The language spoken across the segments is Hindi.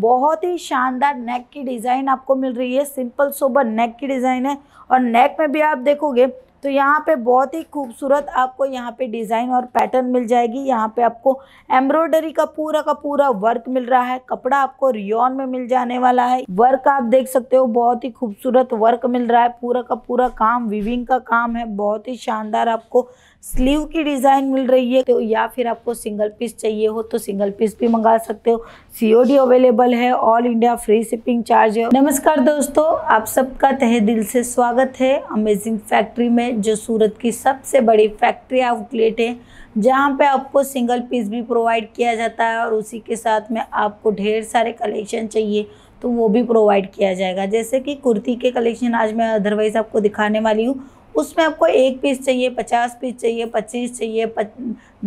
बहुत ही शानदार नेक की डिज़ाइन आपको मिल रही है सिंपल सोबर नेक की डिज़ाइन है और नेक में भी आप देखोगे तो यहाँ पे बहुत ही खूबसूरत आपको यहाँ पे डिज़ाइन और पैटर्न मिल जाएगी यहाँ पे आपको एम्ब्रॉयडरी का पूरा का पूरा वर्क मिल रहा है कपड़ा आपको रियोन में मिल जाने वाला है वर्क आप देख सकते हो बहुत ही खूबसूरत वर्क मिल रहा है पूरा का पूरा काम विविंग का काम है बहुत ही शानदार आपको स्लीव की डिज़ाइन मिल रही है तो या फिर आपको सिंगल पीस चाहिए हो तो सिंगल पीस भी मंगा सकते हो सीओडी अवेलेबल है all India free shipping charge है नमस्कार दोस्तों आप सबका तहे दिल से स्वागत है अमेजिंग फैक्ट्री में जो सूरत की सबसे बड़ी फैक्ट्री आउटलेट है जहाँ पे आपको सिंगल पीस भी प्रोवाइड किया जाता है और उसी के साथ में आपको ढेर सारे कलेक्शन चाहिए तो वो भी प्रोवाइड किया जाएगा जैसे कि कुर्ती के कलेक्शन आज मैं अदरवाइज़ आपको दिखाने वाली हूँ उसमें आपको एक पीस चाहिए पचास पीस चाहिए पच्चीस चाहिए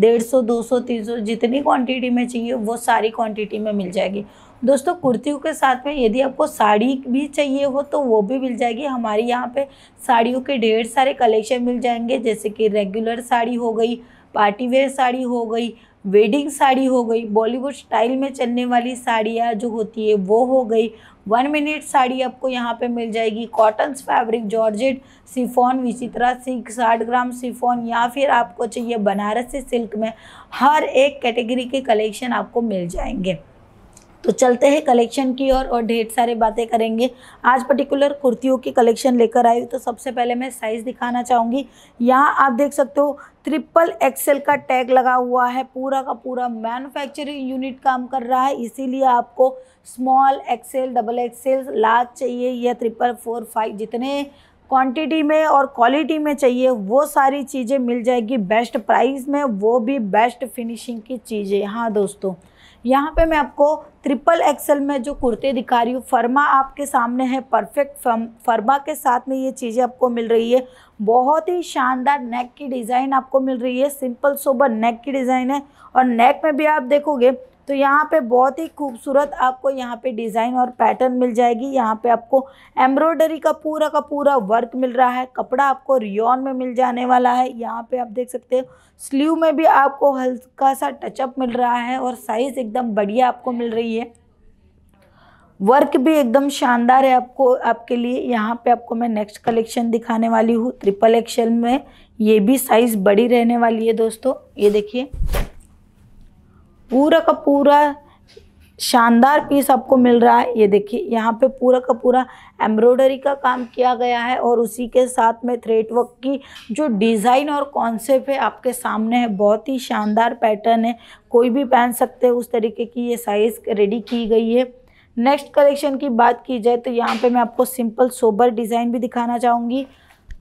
डेढ़ सौ दो सौ तीन सौ जितनी क्वांटिटी में चाहिए वो सारी क्वांटिटी में मिल जाएगी दोस्तों कुर्तियों के साथ में यदि आपको साड़ी भी चाहिए हो तो वो भी मिल जाएगी हमारे यहाँ पे साड़ियों के ढेर सारे कलेक्शन मिल जाएंगे जैसे कि रेगुलर साड़ी हो गई पार्टी वेयर साड़ी हो गई वेडिंग साड़ी हो गई बॉलीवुड स्टाइल में चलने वाली साड़ियाँ जो होती है वो हो गई वन मिनट साड़ी आपको यहाँ पे मिल जाएगी कॉटन फैब्रिक जॉर्जेट सिफोन इसी तरह सिल्क साठ ग्राम सिफ़ोन या फिर आपको चाहिए बनारसी सिल्क में हर एक कैटेगरी के कलेक्शन आपको मिल जाएंगे तो चलते हैं कलेक्शन की ओर और, ढेर सारे बातें करेंगे आज पर्टिकुलर कुर्तियों की कलेक्शन लेकर आई तो सबसे पहले मैं साइज़ दिखाना चाहूँगी यहाँ आप देख सकते हो ट्रिपल एक्सेल का टैग लगा हुआ है पूरा का पूरा मैन्युफैक्चरिंग यूनिट काम कर रहा है इसीलिए आपको small XL double XL large चाहिए या ट्रिपल फोर फाइव जितने क्वांटिटी में और क्वालिटी में चाहिए वो सारी चीज़ें मिल जाएगी बेस्ट प्राइस में वो भी बेस्ट फिनिशिंग की चीज़ें हाँ दोस्तों यहाँ पे मैं आपको ट्रिपल एक्सल में जो कुर्ते दिखा रही हूँ फर्मा आपके सामने है परफेक्ट फर्म फर्मा के साथ में ये चीज़ें आपको मिल रही है बहुत ही शानदार नेक की डिज़ाइन आपको मिल रही है सिंपल सोबर नेक की डिज़ाइन है और नेक में भी आप देखोगे तो यहाँ पे बहुत ही खूबसूरत आपको यहाँ पे डिज़ाइन और पैटर्न मिल जाएगी यहाँ पे आपको एम्ब्रॉयडरी का पूरा का पूरा वर्क मिल रहा है कपड़ा आपको रियॉन में मिल जाने वाला है यहाँ पे आप देख सकते हो स्लीव में भी आपको हल्का सा टचअप मिल रहा है और साइज़ एकदम बढ़िया आपको मिल रही है वर्क भी एकदम शानदार है आपको आपके लिए यहाँ पे आपको मैं नेक्स्ट कलेक्शन दिखाने वाली हूँ ट्रिपल एक्शन में ये भी साइज़ बड़ी रहने वाली है दोस्तों ये देखिए पूरा का पूरा शानदार पीस आपको मिल रहा है ये देखिए यहाँ पे पूरा का पूरा एम्ब्रॉयडरी का काम किया गया है और उसी के साथ में थ्रेड वर्क की जो डिज़ाइन और कॉन्सेप्ट है आपके सामने है बहुत ही शानदार पैटर्न है कोई भी पहन सकते हैं उस तरीके की ये साइज़ रेडी की गई है नेक्स्ट कलेक्शन की बात की जाए तो यहाँ पर मैं आपको सिंपल सोबर डिज़ाइन भी दिखाना चाहूँगी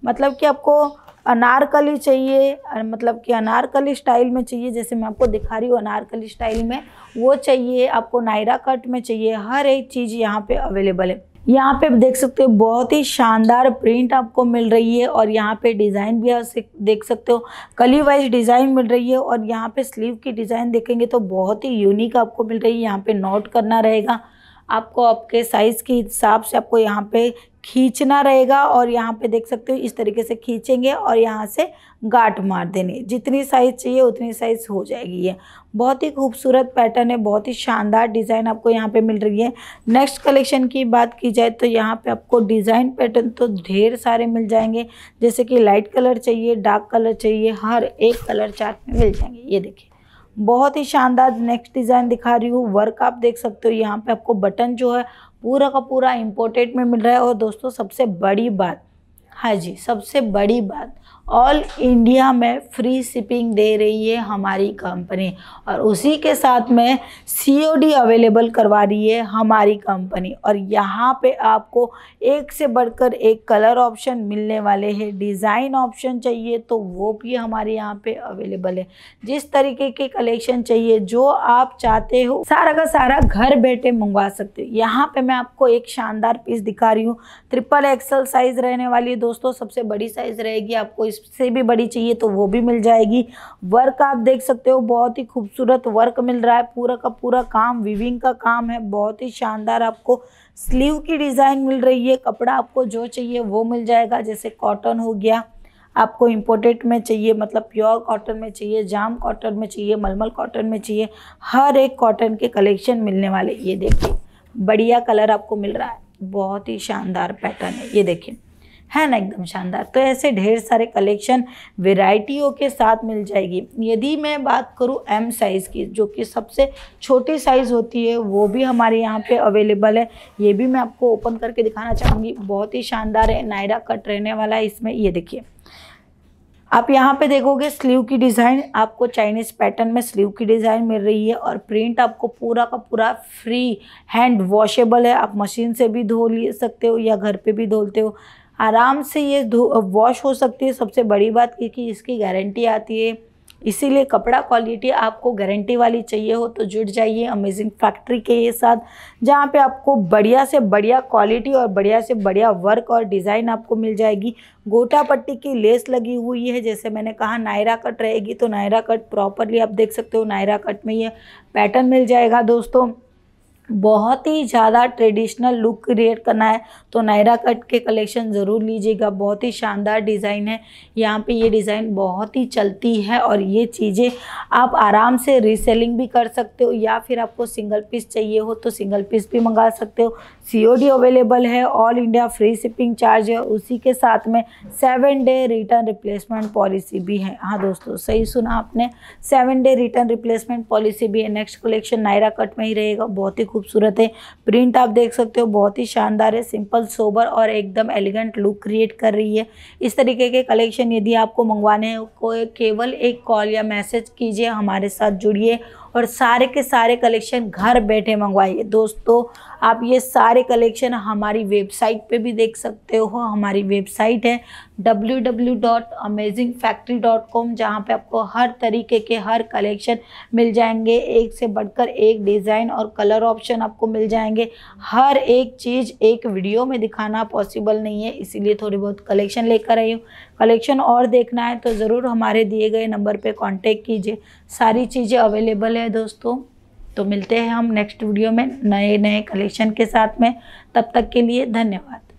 मतलब कि आपको अनारकली चाहिए मतलब कि अनारकली स्टाइल में चाहिए जैसे मैं आपको दिखा रही हूँ अनारकली स्टाइल में वो चाहिए आपको नायरा कट में चाहिए हर एक चीज़ यहाँ पे अवेलेबल है यहाँ पे देख सकते हो बहुत ही शानदार प्रिंट आपको मिल रही है और यहाँ पे डिज़ाइन भी आप देख सकते हो कली वाइज डिज़ाइन मिल रही है और यहाँ पे स्लीव की डिज़ाइन देखेंगे तो बहुत ही यूनिक आपको मिल रही है यहाँ पे नोट करना रहेगा आपको आपके साइज़ के हिसाब से आपको यहाँ पे खींचना रहेगा और यहाँ पे देख सकते हो इस तरीके से खींचेंगे और यहाँ से गाट मार देने जितनी साइज़ चाहिए उतनी साइज़ हो जाएगी ये बहुत ही खूबसूरत पैटर्न है बहुत ही शानदार डिज़ाइन आपको यहाँ पे मिल रही है नेक्स्ट कलेक्शन की बात की जाए तो यहाँ पे आपको डिज़ाइन पैटर्न तो ढेर सारे मिल जाएंगे जैसे कि लाइट कलर चाहिए डार्क कलर चाहिए हर एक कलर चार्ट में मिल जाएंगे ये देखिए बहुत ही शानदार नेक्स्ट डिज़ाइन दिखा रही हूँ वर्क आप देख सकते हो यहाँ पे आपको बटन जो है पूरा का पूरा इम्पोर्टेड में मिल रहा है और दोस्तों सबसे बड़ी बात हाँ जी सबसे बड़ी बात ऑल इंडिया में फ्री शिपिंग दे रही है हमारी कंपनी और उसी के साथ में सी अवेलेबल करवा रही है हमारी कंपनी और यहाँ पे आपको एक से बढ़कर एक कलर ऑप्शन मिलने वाले हैं डिज़ाइन ऑप्शन चाहिए तो वो भी हमारे यहाँ पे अवेलेबल है जिस तरीके के कलेक्शन चाहिए जो आप चाहते हो सारा का सारा घर बैठे मंगवा सकते हो यहाँ पर मैं आपको एक शानदार पीस दिखा रही हूँ ट्रिपल एक्सल साइज़ रहने वाली है दोस्तों सबसे बड़ी साइज़ रहेगी आपको इस से भी बड़ी चाहिए तो वो भी मिल जाएगी वर्क आप देख सकते हो बहुत ही खूबसूरत वर्क मिल रहा है पूरा का पूरा काम विविंग का काम है बहुत ही शानदार आपको स्लीव की डिज़ाइन मिल रही है कपड़ा आपको जो चाहिए वो मिल जाएगा जैसे कॉटन हो गया आपको इम्पोर्टेड में चाहिए मतलब प्योर कॉटन में चाहिए जाम कॉटन में चाहिए मलमल कॉटन में चाहिए हर एक कॉटन के कलेक्शन मिलने वाले ये देखिए बढ़िया कलर आपको मिल रहा है बहुत ही शानदार पैटर्न है ये देखिए है ना एकदम शानदार तो ऐसे ढेर सारे कलेक्शन वेराइटियों के साथ मिल जाएगी यदि मैं बात करूँ एम साइज़ की जो कि सबसे छोटी साइज़ होती है वो भी हमारे यहाँ पे अवेलेबल है ये भी मैं आपको ओपन करके दिखाना चाहूँगी बहुत ही शानदार है नायरा कट रहने वाला है इसमें ये देखिए आप यहाँ पे देखोगे स्लीव की डिज़ाइन आपको चाइनीज़ पैटर्न में स्लीव की डिज़ाइन मिल रही है और प्रिंट आपको पूरा का पूरा फ्री हैंड वॉशेबल है आप मशीन से भी धो ले सकते हो या घर पे भी धोलते हो आराम से ये वॉश हो सकती है सबसे बड़ी बात क्योंकि इसकी गारंटी आती है इसीलिए कपड़ा क्वालिटी आपको गारंटी वाली चाहिए हो तो जुड़ जाइए अमेजिंग फैक्ट्री के साथ जहाँ पे आपको बढ़िया से बढ़िया क्वालिटी और बढ़िया से बढ़िया वर्क और डिज़ाइन आपको मिल जाएगी गोटा पट्टी की लेस लगी हुई है जैसे मैंने कहा नायरा कट रहेगी तो नायरा कट प्रॉपरली आप देख सकते हो नायरा कट में ये पैटर्न मिल जाएगा दोस्तों बहुत ही ज़्यादा ट्रेडिशनल लुक क्रिएट करना है तो नायरा कट के कलेक्शन ज़रूर लीजिएगा बहुत ही शानदार डिज़ाइन है यहाँ पे ये डिज़ाइन बहुत ही चलती है और ये चीज़ें आप आराम से रीसेलिंग भी कर सकते हो या फिर आपको सिंगल पीस चाहिए हो तो सिंगल पीस भी मंगा सकते हो सीओडी अवेलेबल है all India free shipping charge है उसी के साथ में seven day return replacement policy भी है हाँ दोस्तों सही सुना आपने seven day return replacement policy भी है नेक्स्ट कलेक्शन नायरा कट में ही रहेगा बहुत ही खूबसूरत है प्रिंट आप देख सकते हो बहुत ही शानदार है सिंपल सोबर और एकदम एलिगेंट लुक क्रिएट कर रही है इस तरीके के कलेक्शन यदि आपको मंगवाने हैं को केवल एक कॉल या मैसेज कीजिए हमारे साथ जुड़िए और सारे के सारे कलेक्शन घर बैठे मंगवाइए दोस्तों आप ये सारे कलेक्शन हमारी वेबसाइट पे भी देख सकते हो हमारी वेबसाइट है www.amazingfactory.com जहाँ पे आपको हर तरीके के हर कलेक्शन मिल जाएंगे एक से बढ़कर एक डिज़ाइन और कलर ऑप्शन आपको मिल जाएंगे हर एक चीज़ एक वीडियो में दिखाना पॉसिबल नहीं है इसीलिए थोड़ी बहुत कलेक्शन लेकर आई हूँ कलेक्शन और देखना है तो ज़रूर हमारे दिए गए नंबर पे कांटेक्ट कीजिए सारी चीज़ें अवेलेबल है दोस्तों तो मिलते हैं हम नेक्स्ट वीडियो में नए नए कलेक्शन के साथ में तब तक के लिए धन्यवाद